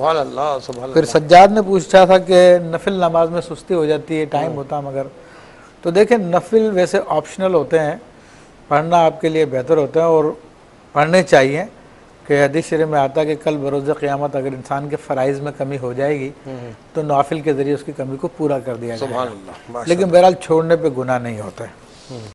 फिर सज्जाद ने पूछा था कि नफिल नमाज में सुस्ती हो जाती है टाइम हाँ। होता मगर तो देखें नफिल वैसे ऑप्शनल होते हैं पढ़ना आपके लिए बेहतर होता है और पढ़ने चाहिए कि हदीस शरीफ में आता कि कल बरोज़ क़्यामत अगर इंसान के फ़राइज़ में कमी हो जाएगी हम्म, हम्म। तो नाफिल के ज़रिए उसकी कमी को पूरा कर दिया जाएगा लेकिन बहरहाल छोड़ने पर गुनाह नहीं होता है हम्म।